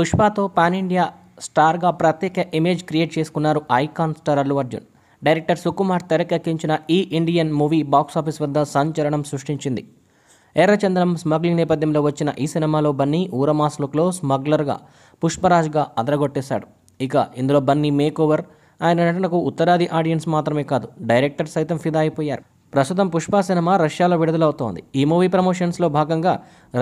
పుష్పతో pan India స్టార్గా ప్రత్యేక image create చేసుకున్నారు icon star Allu Arjun director Sukumar తెరకెక్కించిన ఈ ఇండియన్ మూవీ బాక్సాఫీస్ వద్ద సంచలనం సృష్టించింది ఎర్రచంద్రం స్మగ్లింగ్ నేపథ్యంలో వచ్చిన ఈ సినిమాలో బన్నీ ఊరమాస్ లుక్లో స్మగ్లర్గా పుష్పరాజ్గా అదరగొట్టేశాడు ఇక ఇందులో బన్నీ మేకోవర్ ఆయన నటనకు ఉత్తరాది ఆడియన్స్ మాత్రమే కాదు డైరెక్టర్ సైతం ఫిదా అయిపోయారు ప్రస్తుతం పుష్ప సినిమా రష్యాలో విడుదలవుతోంది ఈ మూవీ ప్రమోషన్స్లో భాగంగా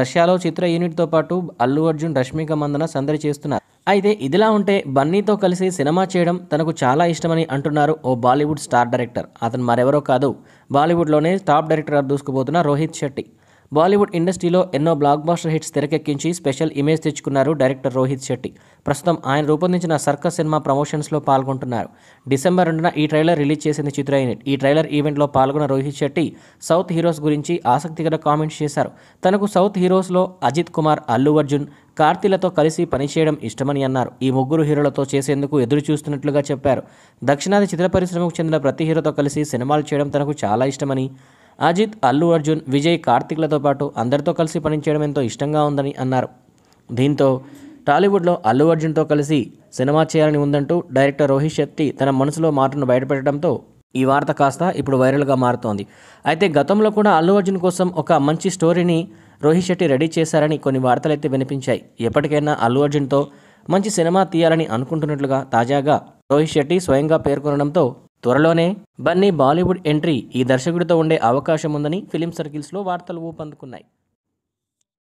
రష్యాలో చిత్ర యూనిట్తో పాటు అల్లు అర్జున్ రష్మిక మందన సందడి చేస్తున్నారు అయితే ఇదిలా ఉంటే బన్నీతో కలిసి సినిమా చేయడం తనకు చాలా ఇష్టమని అంటున్నారు ఓ బాలీవుడ్ స్టార్ డైరెక్టర్ అతను మరెవరో కాదు బాలీవుడ్లోనే టాప్ డైరెక్టర్ దూసుకుపోతున్న రోహిత్ శెట్టి బాలీవుడ్ ఇండస్ట్రీలో ఎన్నో బ్లాక్ బాస్టర్ హిట్స్ తెరకెక్కించి స్పెషల్ ఇమేజ్ తెచ్చుకున్నారు డైరెక్టర్ రోహిత్ శెట్టి ప్రస్తుతం ఆయన రూపొందించిన సర్కస్ సినిమా ప్రమోషన్స్లో పాల్గొంటున్నారు డిసెంబర్ రెండున ఈ ట్రైలర్ రిలీజ్ చేసింది చిత్ర యూనిట్ ఈ ట్రైలర్ ఈవెంట్లో పాల్గొన్న రోహిత్ శెట్టి సౌత్ హీరోస్ గురించి ఆసక్తికర కామెంట్స్ చేశారు తనకు సౌత్ హీరోస్లో అజిత్ కుమార్ అల్లు అర్జున్ కార్తీలతో కలిసి పనిచేయడం ఇష్టమని అన్నారు ఈ ముగ్గురు హీరోలతో చేసేందుకు ఎదురు చూస్తున్నట్లుగా చెప్పారు దక్షిణాది చిత్ర పరిశ్రమకు చెందిన ప్రతి హీరోతో కలిసి సినిమాలు చేయడం తనకు చాలా ఇష్టమని అజిత్ అల్లు అర్జున్ విజయ్ కార్తిక్లతో పాటు అందరితో కలిసి పనిచేయడం ఎంతో ఇష్టంగా ఉందని అన్నారు దీంతో టాలీవుడ్లో అల్లు అర్జున్తో కలిసి సినిమా చేయాలని ఉందంటూ డైరెక్టర్ రోహిత్ శెట్టి తన మనసులో మాటను బయటపెట్టడంతో ఈ వార్త కాస్త ఇప్పుడు వైరల్గా మారుతోంది అయితే గతంలో కూడా అల్లు అర్జున్ కోసం ఒక మంచి స్టోరీని రోహిత్ శెట్టి రెడీ చేశారని కొన్ని వార్తలైతే వినిపించాయి ఎప్పటికైనా అల్లు అర్జున్తో మంచి సినిమా తీయాలని అనుకుంటున్నట్లుగా తాజాగా రోహిత్ శెట్టి స్వయంగా పేర్కొనడంతో త్వరలోనే బన్నీ బాలీవుడ్ ఎంట్రీ ఈ దర్శకుడితో ఉండే అవకాశం ఉందని ఫిలిం సర్కిల్స్లో వార్తలు ఊపందుకున్నాయి